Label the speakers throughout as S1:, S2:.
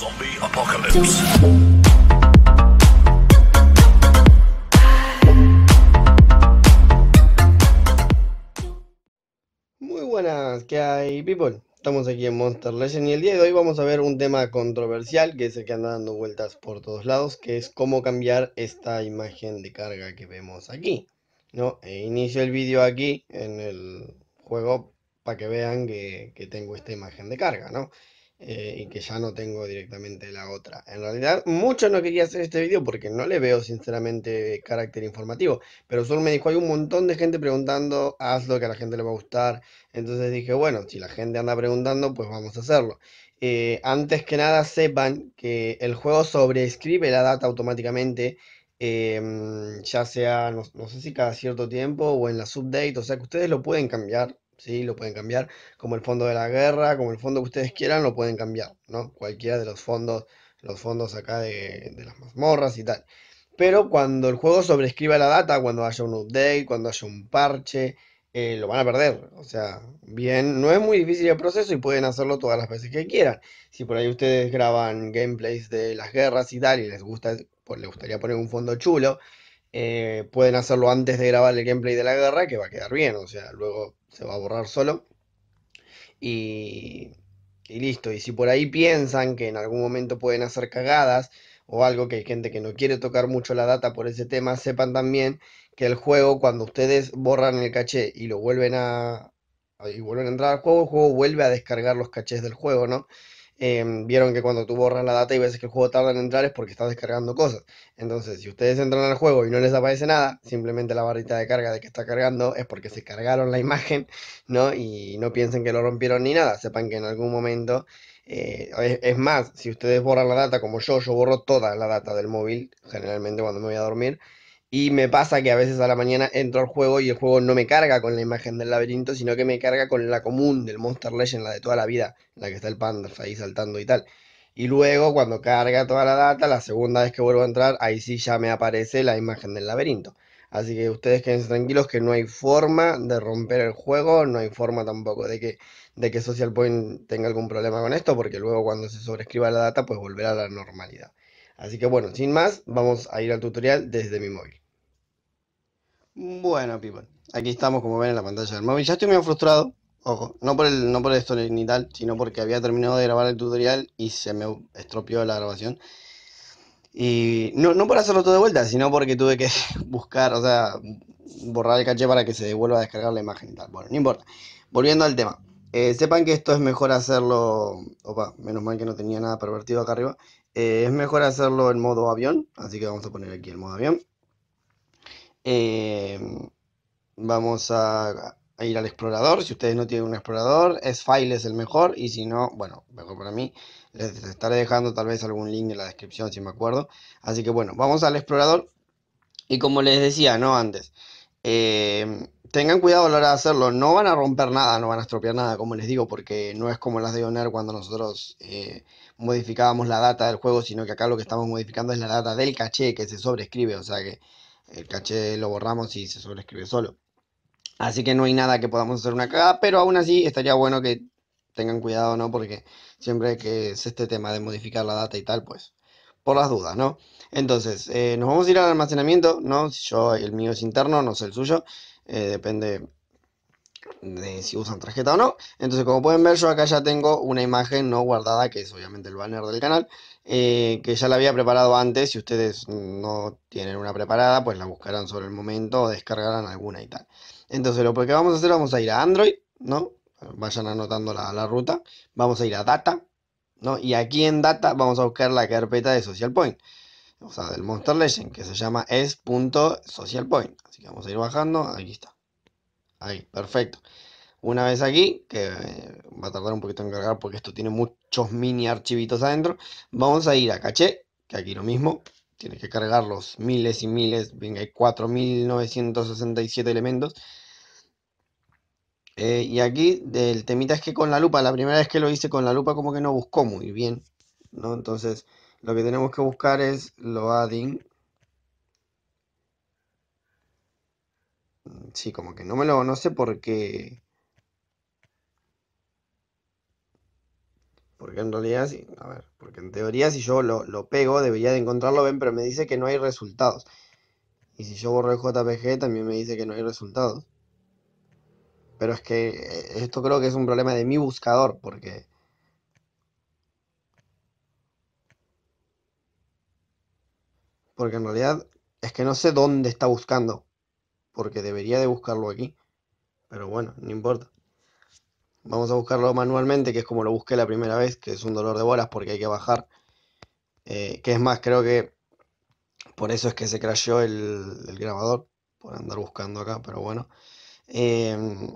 S1: Zombie Apocalypse. Muy buenas, ¿qué hay, people? Estamos aquí en Monster Legend y el día de hoy vamos a ver un tema controversial que se que anda dando vueltas por todos lados, que es cómo cambiar esta imagen de carga que vemos aquí. ¿no? E inicio el vídeo aquí en el juego para que vean que, que tengo esta imagen de carga, ¿no? Eh, y que ya no tengo directamente la otra. En realidad, muchos no quería hacer este vídeo porque no le veo sinceramente carácter informativo, pero solo me dijo, hay un montón de gente preguntando, hazlo que a la gente le va a gustar. Entonces dije, bueno, si la gente anda preguntando, pues vamos a hacerlo. Eh, antes que nada, sepan que el juego sobreescribe la data automáticamente. Em, ya sea, no, sé si cada cierto tiempo o en las updates, o sea que ustedes lo pueden cambiar ¿sí? Lo pueden cambiar, como el fondo de la guerra, como el fondo que ustedes quieran, lo pueden cambiar, ¿no? Cualquiera de los fondos, los fondos acá de, de las mazmorras y tal. Pero cuando el juego sobrescriba la data, cuando haya un update, cuando haya un parche, eh, lo van a perder. O sea, bien, no es muy difícil el proceso y pueden hacerlo todas las veces que quieran. Si por ahí ustedes graban gameplays de las guerras y tal y les gusta, les gustaría poner un fondo chulo, eh, pueden hacerlo antes de grabar el gameplay de la guerra, que va a quedar bien, o sea, luego se va a borrar solo. Y, y listo, y si por ahí piensan que en algún momento pueden hacer cagadas o algo que hay gente que no quiere tocar mucho la data por ese tema, sepan también que el juego cuando ustedes borran el caché y lo vuelven a, y vuelven a entrar al juego, el juego vuelve a descargar los cachés del juego, ¿no? Em, vieron que cuando tú borras la data y veces que el juego tarda en entrar es porque está descargando cosas. Entonces, si ustedes entran al juego y no les aparece nada, simplemente la barrita de carga de que está cargando es porque se cargaron la imagen, ¿no? Y no piensen que lo rompieron ni nada, sepan que en algún momento... Eh, es, más, si ustedes borran la data como yo, yo borro toda la data del móvil, generalmente cuando me voy a dormir, y me pasa que a veces a la mañana entro al juego y el juego no me carga con la imagen del laberinto, sino que me carga con la común del Monster Legend, la de toda la vida, la que está el panda ahí saltando y tal. Y luego cuando carga toda la data, la segunda vez que vuelvo a entrar, ahí sí ya me aparece la imagen del laberinto. Así que ustedes quédense tranquilos que no hay forma de romper el juego, no hay forma tampoco de que, de que Social Point tenga algún problema con esto, porque luego cuando se sobrescriba la data, pues volverá a la normalidad. Así que bueno, sin más, vamos a ir al tutorial desde mi móvil. Bueno, people, aquí estamos como ven en la pantalla del móvil. Ya estoy medio frustrado, ojo, no por, el, no por esto ni tal, sino porque había terminado de grabar el tutorial y se me estropeó la grabación. Y no, por hacerlo todo de vuelta, sino porque tuve que buscar, o sea, borrar el caché para que se devuelva a descargar la imagen y tal. Bueno, no importa. Volviendo al tema. Eh, sepan que esto es mejor hacerlo, opa, menos mal que no tenía nada pervertido acá arriba. Eh, es mejor hacerlo en modo avión, así que vamos a poner aquí el modo avión. Eh, vamos a, ir al explorador. Si ustedes no tienen un explorador, es File es el mejor. Y si no, bueno, mejor para mí. Les estaré dejando tal vez algún link en la descripción si me acuerdo. Así que bueno, vamos al explorador. Y como les decía, ¿no? Antes. Eh, tengan cuidado a la hora de hacerlo, no van a romper nada, no van a estropear nada, como les digo, porque no es como las de Honor cuando nosotros eh, modificábamos la data del juego, sino que acá lo que estamos modificando es la data del caché que se sobrescribe, o sea que el caché lo borramos y se sobrescribe solo. Así que no hay nada que podamos hacer una acá pero aún así estaría bueno que tengan cuidado, ¿no? Porque siempre que es este tema de modificar la data y tal, pues por las dudas, ¿no? Entonces, eh, nos vamos a ir al almacenamiento, ¿no? Si yo, el mío es interno, no sé el suyo, eh, depende de si usan tarjeta o no. Entonces, como pueden ver, yo acá ya tengo una imagen no guardada, que es obviamente el banner del canal, eh, que ya la había preparado antes. Si ustedes no tienen una preparada, pues la buscarán sobre el momento o descargarán alguna y tal. Entonces, lo que vamos a hacer, vamos a ir a Android, ¿no? Vayan anotando la, la ruta. Vamos a ir a Data, ¿no? Y aquí en Data vamos a buscar la carpeta de Social Point o sea, del Monster Legend, que se llama es.socialpoint. Así que vamos a ir bajando, ahí está. Ahí, perfecto una vez aquí, que eh, va a tardar un poquito en cargar porque esto tiene muchos mini archivitos adentro, vamos a ir a caché, que aquí lo mismo, tienes que cargar los miles y miles, venga, hay 4967 elementos. Eh, y aquí el temita es que con la lupa, la primera vez que lo hice con la lupa como que no buscó muy bien, ¿no? Entonces lo que tenemos que buscar es lo adding. Mm, sí, como que no me lo, conoce porque... Porque en realidad, sí, a ver, porque en teoría si yo lo, lo pego, debería de encontrarlo, ven, pero me dice que no hay resultados. Y si yo borro el JPG, también me dice que no hay resultados. Pero es que eh, esto creo que es un problema de mi buscador, porque... Porque en realidad es que no sé dónde está buscando. Porque debería de buscarlo aquí. Pero bueno, no importa. Vamos a buscarlo manualmente, que es como lo busqué la primera vez, que es un dolor de bolas porque hay que bajar. Eh, que es más, creo que por eso es que se crasheó el, grabador, por andar buscando acá, pero bueno. Em,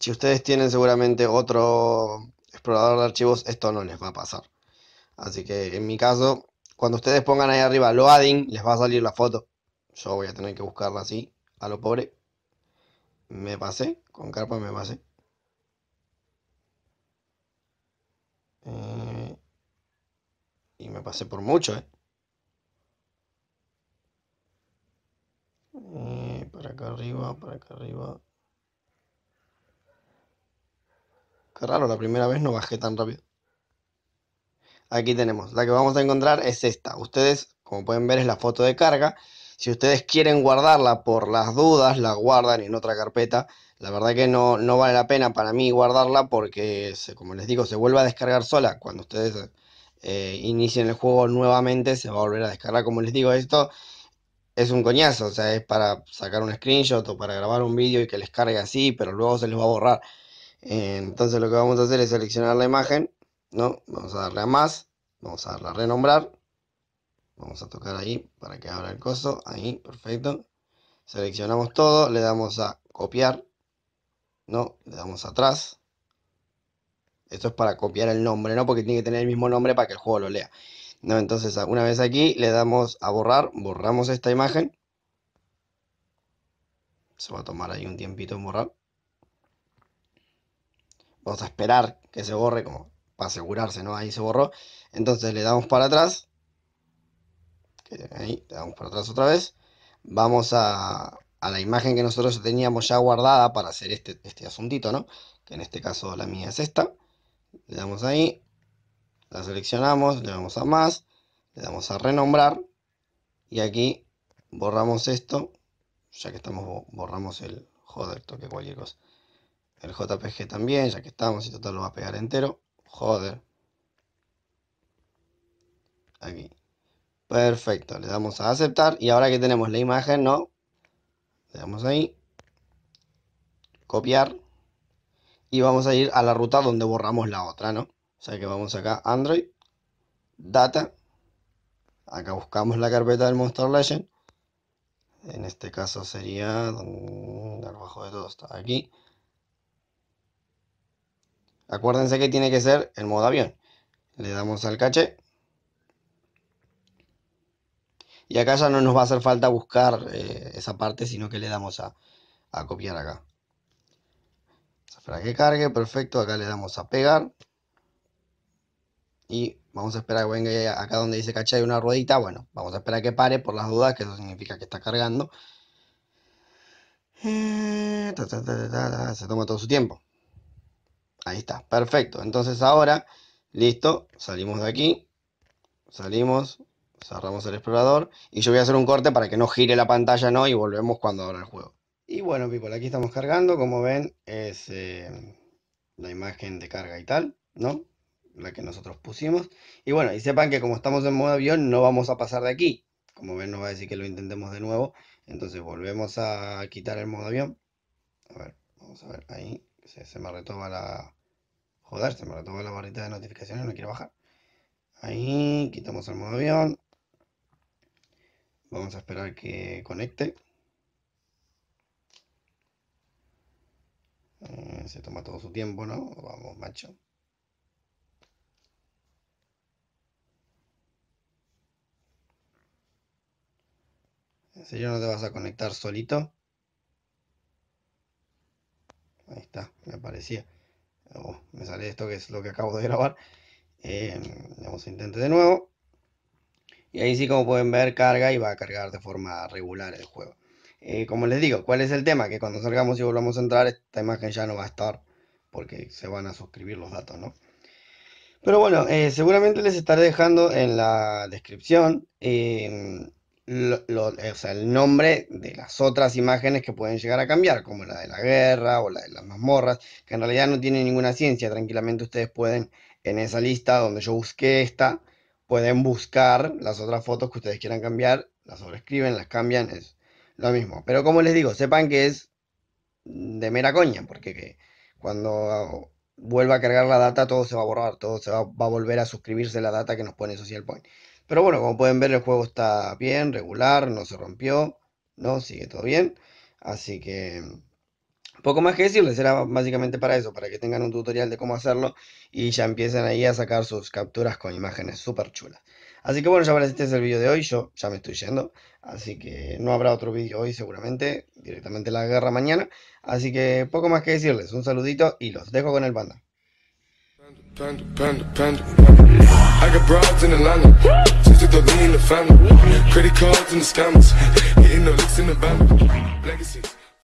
S1: si ustedes tienen seguramente otro explorador de archivos, esto no les va a pasar. Así que en mi caso, cuando ustedes pongan ahí arriba loading, les va a salir la foto. Yo voy a tener que buscarla así, a lo pobre. Me pasé, con carpa me pasé. Y me pasé por mucho, ¿eh? ¿eh? para acá arriba, para acá arriba. Qué raro, la primera vez no bajé tan rápido. Aquí tenemos, la que vamos a encontrar es esta. Ustedes, como pueden ver, es la foto de carga. Si ustedes quieren guardarla por las dudas, la guardan en otra carpeta. La verdad que no, no vale la pena para mí guardarla porque, como les digo, se vuelve a descargar sola cuando ustedes eh, inicien el juego nuevamente, se va a volver a descargar. Como les digo, esto es un coñazo, o sea, es para sacar un screenshot o para grabar un vídeo y que les cargue así, pero luego se les va a borrar. Eh, entonces lo que vamos a hacer es seleccionar la imagen, ¿no? Vamos a darle a más, vamos a darle a renombrar. Vamos a tocar ahí para que abra el coso, ahí, perfecto. Seleccionamos todo, le damos a copiar, ¿no? Le damos atrás, esto es para copiar el nombre, ¿no? Porque tiene que tener el mismo nombre para que el juego lo lea. ¿no? Entonces, una vez aquí, le damos a borrar, borramos esta imagen. Se va a tomar ahí un tiempito en borrar. Vamos a esperar que se borre, como para asegurarse, ¿no? Ahí se borró. Entonces le damos para atrás. Ahí, le damos para atrás otra vez. Vamos a, a la imagen que nosotros teníamos ya guardada para hacer este, este asuntito, ¿no? Que en este caso la mía es esta le damos ahí, la seleccionamos, le damos a más, le damos a renombrar y aquí borramos esto, ya que estamos borramos el joder, toque cualquier cosa. El JPG también, ya que estamos y total lo va a pegar entero, joder. Aquí. Perfecto, le damos a aceptar y ahora que tenemos la imagen, ¿no? Le damos ahí, copiar y vamos a ir a la ruta donde borramos la otra, ¿no? O sea que vamos acá, Android, Data, acá buscamos la carpeta del Monster Legend, en este caso sería, abajo de todo está aquí. Acuérdense que tiene que ser el modo avión. Le damos al caché. Y acá ya no nos va a hacer falta buscar eh, esa parte, sino que le damos a, a copiar acá para que cargue, perfecto, acá le damos a pegar y vamos a esperar que venga acá donde dice caché hay una ruedita, bueno, vamos a esperar que pare por las dudas, que eso significa que está cargando. Eh, se toma todo su tiempo. Ahí está, perfecto. Entonces ahora, listo, salimos de aquí, salimos, cerramos el explorador y yo voy a hacer un corte para que no gire la pantalla, ¿no? Y volvemos cuando abra el juego. Y bueno, people, aquí estamos cargando. Como ven, es em, la imagen de carga y tal, ¿no? La que nosotros pusimos. Y bueno, y sepan que como estamos en modo avión, no vamos a pasar de aquí. Como ven, nos va a decir que lo intentemos de nuevo. Entonces volvemos a quitar el modo avión. A ver, vamos a ver, ahí se, se me retoma la... Joder, se me retoma la barrita de notificaciones, no quiero bajar. Ahí, quitamos el modo avión. Vamos a esperar que conecte. se toma todo su tiempo, ¿no? Vamos, macho. ¿En serio no te vas a conectar solito? Ahí está, me aparecía. Oh, me sale esto que es lo que acabo de grabar. Eh, vamos a intentar de nuevo. Y ahí sí, como pueden ver, carga y va a cargar de forma regular el juego. Eh, como les digo, ¿cuál es el tema? Que cuando salgamos y volvamos a entrar, esta imagen ya no va a estar porque se van a suscribir los datos, ¿no? Pero bueno, eh, seguramente les estaré dejando en la descripción em, el nombre de las otras imágenes que pueden llegar a cambiar, como la de la guerra o la de las mazmorras, que en realidad no tienen ninguna ciencia. Tranquilamente ustedes pueden, en esa lista donde yo busqué esta, pueden buscar las otras fotos que ustedes quieran cambiar, las sobrescriben, las cambian, es lo mismo. Pero como les digo, sepan que es de mera coña, porque cuando vuelva a cargar la data todo se va a borrar, todo se va, a volver a suscribirse la data que nos pone Social Point. Pero bueno, como pueden ver el juego está bien, regular, no se rompió, no sigue todo bien. Así que poco más que decirles, era básicamente para eso, para que tengan un tutorial de cómo hacerlo y ya empiecen ahí a sacar sus capturas con imágenes super chulas. Así que bueno, chavales, este es el vídeo de hoy. Yo ya me estoy yendo. Así que no habrá otro vídeo hoy seguramente. Directamente la guerra mañana. Así que poco más que decirles. Un saludito y los dejo con el banda.